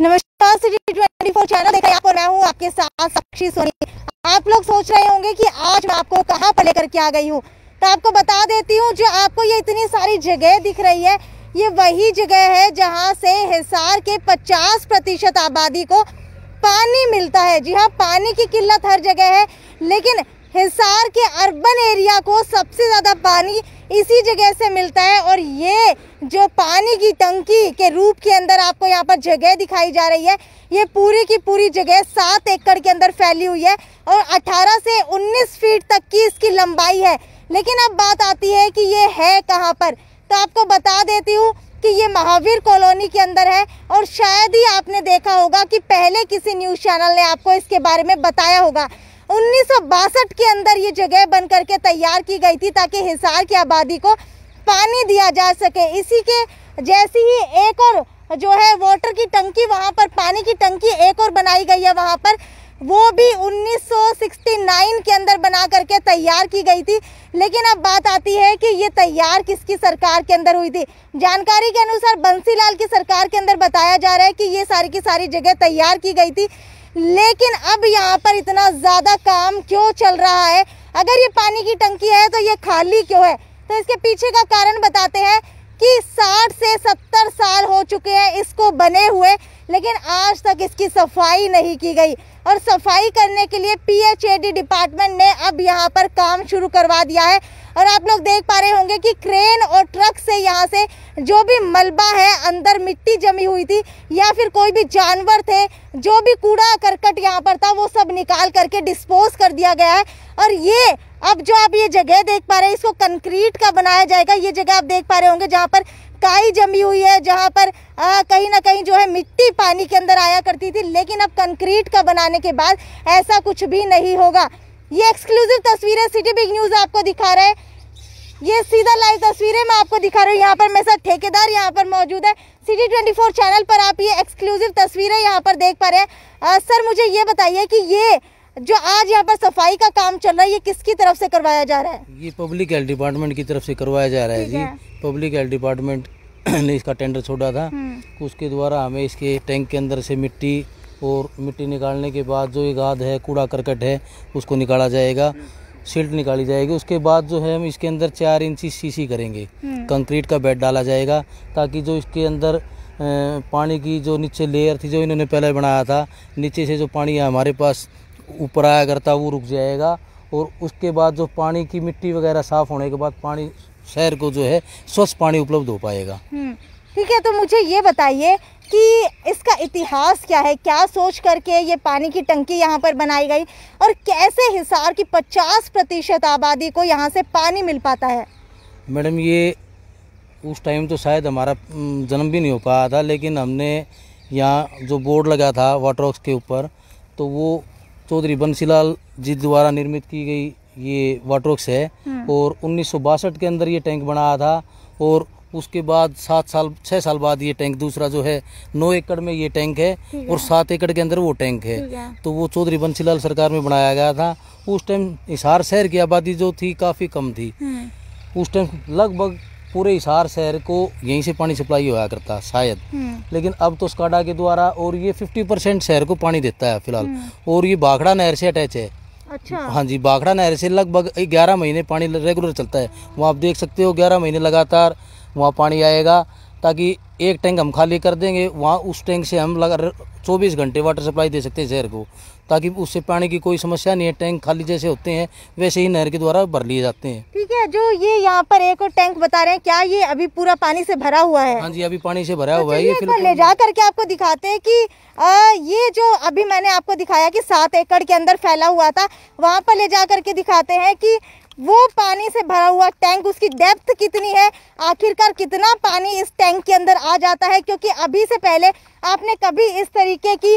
नमस्कार city twenty four channel देखा रहे आप और मैं हूँ आपके साथ साक्षी सोनी आप लोग सोच रहे होंगे कि आज मैं आपको कहाँ पर लेकर के आ गई हूँ तो आपको बता देती हूँ जो आपको ये इतनी सारी जगह दिख रही है ये वही जगह है जहाँ से हिसार के 50 प्रतिशत आबादी को पानी मिलता है जी हाँ पानी की किल्लत हर जगह है लेकिन हिसार के अर्बन एरिया को सबसे ज़्यादा पानी इसी जगह से मिलता है और ये जो पानी की टंकी के रूप के अंदर आपको यहाँ पर जगह दिखाई जा रही है ये पूरी की पूरी जगह सात एकड़ के अंदर फैली हुई है और 18 से 19 फीट तक की इसकी लंबाई है लेकिन अब बात आती है कि ये है कहाँ पर तो आपको बता देती हूँ कि ये महावीर कॉलोनी के अंदर है और शायद ही आपने देखा होगा कि पहले किसी न्यूज़ चैनल ने आपको इसके बारे में बताया होगा उन्नीस के अंदर ये जगह बन करके तैयार की गई थी ताकि हिसार की आबादी को पानी दिया जा सके इसी के जैसी ही एक और जो है वाटर की टंकी वहाँ पर पानी की टंकी एक और बनाई गई है वहाँ पर वो भी 1969 के अंदर बना करके तैयार की गई थी लेकिन अब बात आती है कि ये तैयार किसकी सरकार के अंदर हुई थी जानकारी के अनुसार बंसीलाल की सरकार के अंदर बताया जा रहा है कि ये सारी की सारी जगह तैयार की गई थी लेकिन अब यहाँ पर इतना ज़्यादा काम क्यों चल रहा है अगर ये पानी की टंकी है तो ये खाली क्यों है तो इसके पीछे का कारण बताते हैं कि 60 से 70 साल हो चुके हैं इसको बने हुए लेकिन आज तक इसकी सफाई नहीं की गई और सफाई करने के लिए पीएचएडी डिपार्टमेंट ने अब यहाँ पर काम शुरू करवा दिया है और आप लोग देख पा रहे होंगे कि क्रेन और ट्रक से यहाँ से जो भी मलबा है अंदर मिट्टी जमी हुई थी या फिर कोई भी जानवर थे जो भी कूड़ा करकट यहाँ पर था वो सब निकाल करके डिस्पोज कर दिया गया है और ये अब जो आप ये जगह देख पा रहे हैं इसको कंक्रीट का बनाया जाएगा ये जगह आप देख पा रहे होंगे जहाँ पर काई जमी हुई है जहाँ पर आ, कहीं ना कहीं जो है मिट्टी पानी के अंदर आया करती थी लेकिन अब कंक्रीट का बनाने के बाद ऐसा कुछ भी नहीं होगा ये एक्सक्लूसिव तस्वीरें सिटी बिग न्यूज़ आपको दिखा रहे हैं ये सीधा लाइव तस्वीरें मैं आपको दिखा रही हूँ यहाँ पर मेरे साथ ठेकेदार यहाँ पर मौजूद है सिटी 24 चैनल पर आप ये एक्सक्लूसिव तस्वीरें यहाँ पर देख पा रहे हैं सर मुझे ये बताइए कि ये जो आज यहाँ पर सफाई का काम चल रहा है ये किसकी तरफ से करवाया जा रहा है ये पब्लिक हेल्थ डिपार्टमेंट की तरफ से करवाया जा रहा है जी पब्लिक हेल्थ डिपार्टमेंट ने इसका टेंडर छोड़ा था हम्म। उसके द्वारा हमें इसके टैंक के अंदर से मिट्टी और मिट्टी निकालने के बाद जो एक गाद है कूड़ा करकट है उसको निकाला जाएगा सिल्ट निकाली जाएगी उसके बाद जो है हम इसके अंदर चार इंची सीसी करेंगे हम्म। कंक्रीट का बेड डाला जाएगा ताकि जो इसके अंदर पानी की जो नीचे लेयर थी जो इन्होंने पहले बनाया था नीचे से जो पानी हमारे पास ऊपर आया करता वो रुक जाएगा और उसके बाद जो पानी की मिट्टी वगैरह साफ़ होने के बाद पानी शहर को जो है स्वच्छ पानी उपलब्ध हो पाएगा हम्म, ठीक है तो मुझे ये बताइए कि इसका इतिहास क्या है क्या सोच करके ये पानी की टंकी यहाँ पर बनाई गई और कैसे हिसार की 50 प्रतिशत आबादी को यहाँ से पानी मिल पाता है मैडम ये उस टाइम तो शायद हमारा जन्म भी नहीं हो पाया था लेकिन हमने यहाँ जो बोर्ड लगा था वाटर वर्क के ऊपर तो वो चौधरी बंसीलाल जी द्वारा निर्मित की गई ये वाटरॉक्स है हम्म। और उन्नीस के अंदर ये टैंक बनाया था और उसके बाद सात साल छः साल बाद ये टैंक दूसरा जो है नौ एकड़ में ये टैंक है और सात एकड़ के अंदर वो टैंक है तो वो चौधरी बंसीलाल सरकार में बनाया गया था उस टाइम इसहार शहर की आबादी जो थी काफ़ी कम थी हम्म। उस टाइम लगभग पूरे हिसार शहर को यहीं से पानी सप्लाई होया करता शायद हम्म। लेकिन अब तो स्काडा के द्वारा और ये 50 परसेंट शहर को पानी देता है फिलहाल हम्म। और ये बाखड़ा नहर से अटैच है अच्छा हाँ जी बाखड़ा नहर से लगभग ग्यारह महीने पानी रेगुलर चलता है वहाँ आप देख सकते हो ग्यारह महीने लगातार वहाँ पानी आएगा ताकि एक टैंक हम खाली कर देंगे वहाँ उस टैंक से हम लगा चौबीस घंटे वाटर सप्लाई दे सकते हैं शहर को ताकि उससे पानी की कोई समस्या नहीं है टैंक खाली जैसे होते हैं वैसे ही नहर के द्वारा भर लिए जाते हैं ठीक है जो ये यहाँ पर एक और टैंक बता रहे हैं क्या ये अभी पूरा पानी से भरा हुआ है हाँ जी अभी पानी से भरा तो हुआ है तो ये फिर ले जा करके आपको दिखाते हैं कि आ, ये जो अभी मैंने आपको दिखाया कि सात एकड़ के अंदर फैला हुआ था वहाँ पर ले जा करके दिखाते हैं कि वो पानी से भरा हुआ टैंक उसकी डेप्थ कितनी है आखिरकार कितना पानी इस टैंक के अंदर आ जाता है क्योंकि अभी से पहले आपने कभी इस तरीके की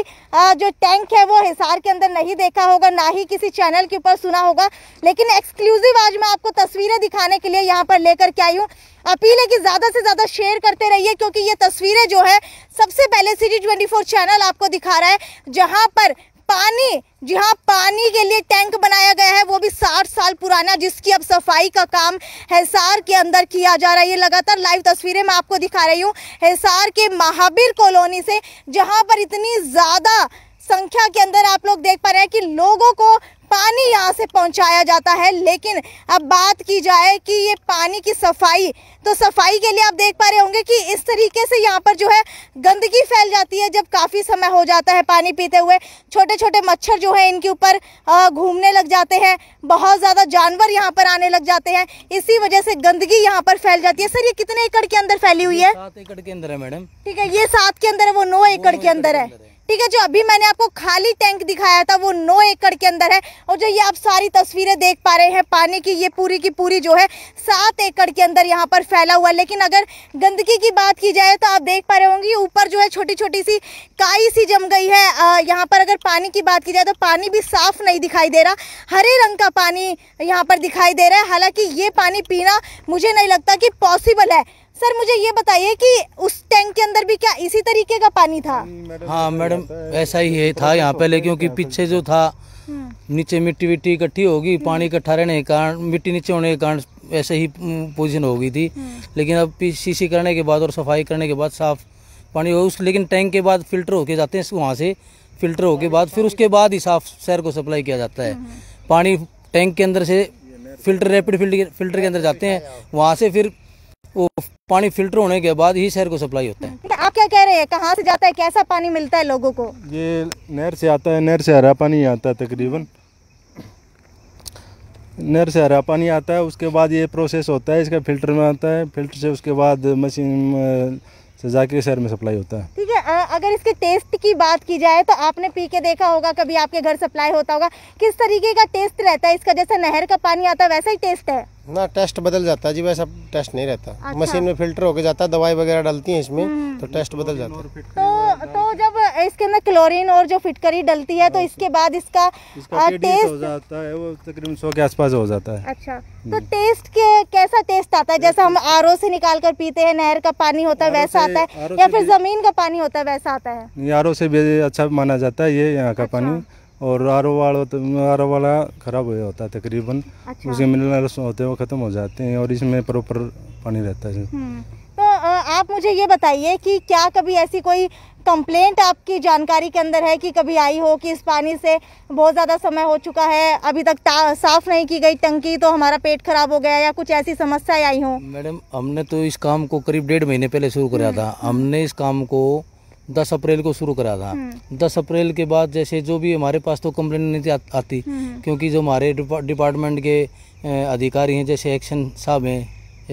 जो टैंक है वो हिसार के अंदर नहीं देखा होगा ना ही किसी चैनल के ऊपर सुना होगा लेकिन एक्सक्लूसिव आज मैं आपको तस्वीरें दिखाने के लिए यहाँ पर लेकर के आई हूँ अपील है कि ज़्यादा से ज़्यादा शेयर करते रहिए क्योंकि ये तस्वीरें जो है सबसे पहले सी टी चैनल आपको दिखा रहा है जहाँ पर पानी जी हाँ पानी के लिए टैंक बनाया गया है वो भी साठ साल पुराना जिसकी अब सफाई का काम हिसार के अंदर किया जा रहा है ये लगातार लाइव तस्वीरें मैं आपको दिखा रही हूँ हिसार के महावीर कॉलोनी से जहाँ पर इतनी ज़्यादा संख्या के अंदर आप लोग देख पा रहे हैं कि लोगों को पानी यहाँ से पहुँचाया जाता है लेकिन अब बात की जाए कि ये पानी की सफाई तो सफाई के लिए आप देख पा रहे होंगे कि इस तरीके से यहाँ पर जो है गंदगी फैल जाती है जब काफ़ी समय हो जाता है पानी पीते हुए छोटे छोटे मच्छर जो है इनके ऊपर घूमने लग जाते हैं बहुत ज़्यादा जानवर यहाँ पर आने लग जाते हैं इसी वजह से गंदगी यहाँ पर फैल जाती है सर ये कितने एकड़ के अंदर फैली हुई है सात एकड़ के अंदर है मैडम ठीक है ये सात के अंदर है वो नौ एकड़ के अंदर है ठीक है जो अभी मैंने आपको खाली टैंक दिखाया था वो नौ एकड़ के अंदर है और जो ये आप सारी तस्वीरें देख पा रहे हैं पानी की ये पूरी की पूरी जो है सात एकड़ के अंदर यहाँ पर फैला हुआ लेकिन अगर गंदगी की बात की जाए तो आप देख पा रहे होंगे ऊपर जो है छोटी छोटी सी काई सी जम गई है यहाँ पर अगर पानी की बात की जाए तो पानी भी साफ नहीं दिखाई दे रहा हरे रंग का पानी यहाँ पर दिखाई दे रहा है हालांकि ये पानी पीना मुझे नहीं लगता कि पॉसिबल है सर मुझे ये बताइए कि उस टैंक के अंदर भी क्या इसी तरीके का पानी था हाँ मैडम ऐसा ही है था यहाँ पहले क्योंकि पीछे जो था हम्म। नीचे मिट्टी विट्टी इकट्ठी होगी पानी हम्म। इकट्ठा रहने के कारण मिट्टी नीचे होने के कारण ऐसे ही पोजिशन हो गई थी हम्म। लेकिन अब पीसीसी करने के बाद और सफाई करने के बाद साफ पानी हो उस लेकिन टैंक के बाद फिल्टर होके जाते हैं वहाँ से फिल्टर होके बाद फिर उसके बाद ही साफ शहर को सप्लाई किया जाता है पानी टैंक के अंदर से फिल्टर रैपिड फिल्टर फिल्टर के अंदर जाते हैं वहाँ से फिर वो पानी फिल्टर होने के बाद ही शहर को सप्लाई होता है अच्छा, आप क्या कह रहे हैं कहाँ से जाता है कैसा पानी मिलता है लोगों को ये नहर से आता है नहर से हरा पानी आता है तकरीबन नहर से हरा पानी आता है उसके बाद ये प्रोसेस होता है इसका फिल्टर में आता है फिल्टर से उसके बाद मशीन जाके शहर में सप्लाई होता है ठीक है अगर इसके टेस्ट की बात की जाए तो आपने पी के देखा होगा कभी आपके घर सप्लाई होता होगा किस तरीके का टेस्ट रहता है इसका जैसे नहर का पानी आता है वैसा ही टेस्ट है ना टेस्ट बदल जाता है जी वैसा टेस्ट नहीं रहता अच्छा। मशीन में फिल्टर होके जाता है दवाई वगैरह डालती है इसमें हम्म। तो टेस्ट बदल जाता है तो इसके अंदर क्लोरीन और जो फिटकरी डलती है तो हाँ, इसके बाद इसका, इसका टेस्ट हो जाता है वो तकरीबन सौ के आसपास हो जाता है अच्छा तो टेस्ट हम्म। के कैसा टेस्ट आता है जैसा हम आर से निकाल कर पीते हैं नहर का पानी होता है वैसा आता है या फिर जमीन का पानी होता है वैसा आता है आर से भी अच्छा माना जाता है ये यहाँ का अच्छा। पानी और आर ओ वाला तो आर वाला खराब हो होता है तकरीबन अच्छा। उसके मिनरल्स होते हैं वो ख़त्म हो जाते हैं और इसमें प्रॉपर पानी रहता है हम्म। आप मुझे ये बताइए कि क्या कभी ऐसी कोई कंप्लेंट आपकी जानकारी के अंदर है कि कभी आई हो कि इस पानी से बहुत ज़्यादा समय हो चुका है अभी तक साफ नहीं की गई टंकी तो हमारा पेट खराब हो गया या कुछ ऐसी समस्याएं आई हो मैडम हमने तो इस काम को करीब डेढ़ महीने पहले शुरू कराया हम्म, था हम्म। हमने इस काम को दस अप्रैल को शुरू करा था हम्म। दस अप्रैल के बाद जैसे जो भी हमारे पास तो कंप्लेन नहीं आती क्योंकि जो हमारे डिपार्टमेंट के अधिकारी हैं जैसे एक्शन साहब हैं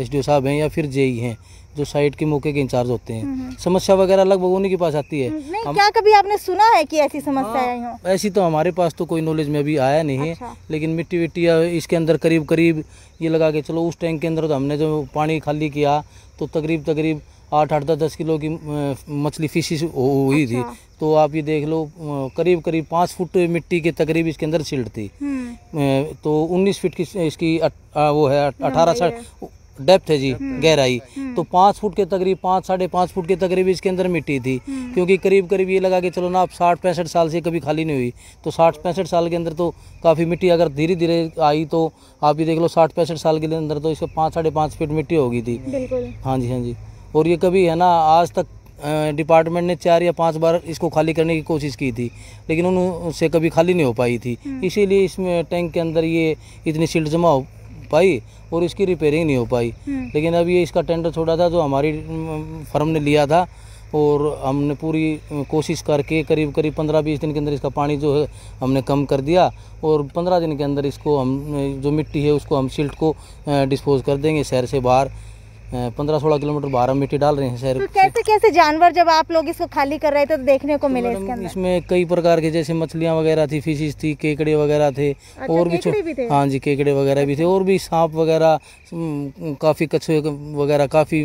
एसडीओ साहब हैं या फिर जेई हैं जो साइट के मौके के इंचार्ज होते हैं हम्म, हम्म। समस्या वगैरह अलग उन्हीं के पास आती है हम्म, नहीं, हम... क्या कभी आपने सुना है कि ऐसी समस्याएं हाँ, हों ऐसी तो हमारे पास तो कोई नॉलेज में अभी आया नहीं अच्छा। है लेकिन मिट्टी विट्टी इसके अंदर करीब करीब ये लगा के चलो उस टैंक के अंदर तो हमने जो पानी खाली किया तो तकरीब तकरीब आठ आठ दस दस किलो की मछली फिशिश हुई अच्छा। थी तो आप ये देख लो करीब करीब पाँच फुट मिट्टी के तकरीब इसके अंदर सिल्ट थी तो उन्नीस फीट की इसकी वो है अठारह साठ डेप्थ है जी हम्म। गहराई हम्म। तो पाँच फुट के तकरीब पाँच साढ़े पाँच फुट के तकरीब इसके अंदर मिट्टी थी हम्म। क्योंकि करीब करीब ये लगा के चलो ना आप साठ पैंसठ साल से कभी खाली नहीं हुई तो साठ पैंसठ साल के अंदर तो काफ़ी मिट्टी अगर धीरे धीरे आई तो आप ये देख लो साठ पैंसठ साल के अंदर तो इसको पाँच साढ़े पाँच फीट मिट्टी होगी थी हाँ जी हाँ जी और ये कभी है ना आज तक डिपार्टमेंट ने चार या पांच बार इसको खाली करने की कोशिश की थी लेकिन उनसे कभी खाली नहीं हो पाई थी इसीलिए इसमें टैंक के अंदर ये इतनी सील्ड जमा पाई और इसकी रिपेयरिंग नहीं हो पाई हम्म। लेकिन अब ये इसका टेंडर छोड़ा था जो तो हमारी फर्म हम्म, ने लिया था और हमने पूरी कोशिश करके करीब करीब पंद्रह बीस दिन के अंदर इसका पानी जो है हमने कम कर दिया और पंद्रह दिन के अंदर इसको हम जो मिट्टी है उसको हम सिल्ट को डिस्पोज कर देंगे शहर से बाहर पंद्रह सोलह किलोमीटर बारह मिट्टी डाल रहे हैं शहर तो कैसे कैसे जानवर जब आप लोग इसको खाली कर रहे थे तो देखने को मिले इसके अंदर इसमें कई प्रकार के जैसे मछलियाँ वगैरह थी फिशिज थी केकड़े वगैरह थे अच्छा, और भी, भी थे? हाँ जी केकड़े वगैरह भी थे और भी सांप वगैरह काफी कछुए वगैरह काफी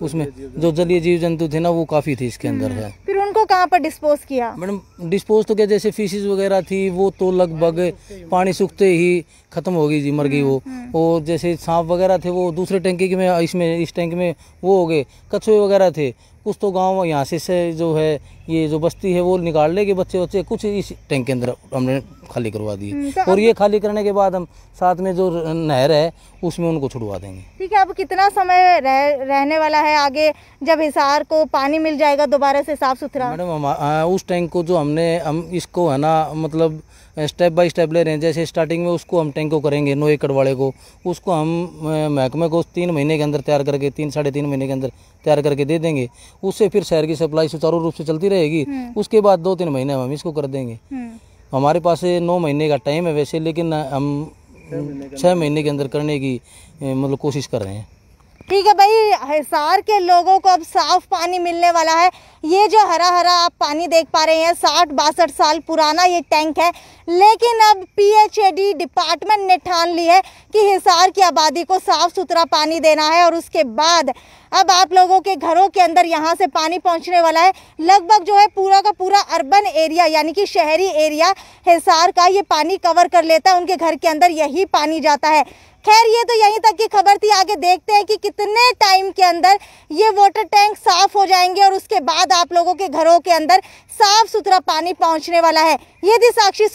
उसमें जो जलीय जीव जंतु थे ना वो काफी थे इसके अंदर हम्म। है फिर उनको कहाँ पर डिस्पोज किया मैडम डिस्पोज तो क्या जैसे फिशिज वगैरह थी वो तो लगभग पानी सूखते ही ख़त्म हो गई जी मर गई हम्म, वो हम्म। और जैसे सांप वगैरह थे वो दूसरे टैंकी के में इसमें इस टैंक में वो हो गए कछुए वगैरह थे कुछ तो गांव यहाँ से से जो है ये जो बस्ती है वो निकाल लेंगे बच्चे बच्चे कुछ इस टैंक के अंदर हमने खाली करवा दिए हम्म, तो और ये खाली करने के बाद हम साथ में जो नहर है उसमें उनको छुड़वा देंगे ठीक है अब कितना समय रह, रहने वाला है आगे जब हिसार को पानी मिल जाएगा दोबारा से साफ सुथरा मैडम हम उस टैंक को जो हमने हम इसको है ना मतलब स्टेप बाय स्टेप ले रहे हैं जैसे स्टार्टिंग में उसको हम टैंक को करेंगे नौ एकड़ वाले को उसको हम महकमे को तीन महीने के अंदर तैयार करके तीन साढ़े तीन महीने के अंदर तैयार करके दे देंगे उससे फिर शहर की सप्लाई सुचारू रूप से चलती रहेगी हम्म। उसके बाद दो तीन महीने हम इसको कर देंगे हम्म। हमारे पास नौ महीने का टाइम है वैसे लेकिन हम छः महीने के अंदर करने की मतलब कोशिश कर रहे हैं ठीक है भाई हिसार के लोगों को अब साफ पानी मिलने वाला है ये जो हरा हरा आप पानी देख पा रहे हैं साठ बासठ साल पुराना ये टैंक है लेकिन अब पीएचईडी डिपार्टमेंट ने ठान ली है कि हिसार की आबादी को साफ सुथरा पानी देना है और उसके बाद अब आप लोगों के घरों के अंदर यहाँ से पानी पहुँचने वाला है लगभग जो है पूरा का पूरा अर्बन एरिया यानी कि शहरी एरिया हिसार का ये पानी कवर कर लेता है उनके घर के अंदर यही पानी जाता है खैर ये तो यहीं तक की खबर थी आगे देखते हैं कि कितने टाइम के अंदर ये वाटर टैंक साफ हो जाएंगे और उसके बाद आप लोगों के घरों के अंदर साफ सुथरा पानी पहुंचने वाला है ये थी साक्षी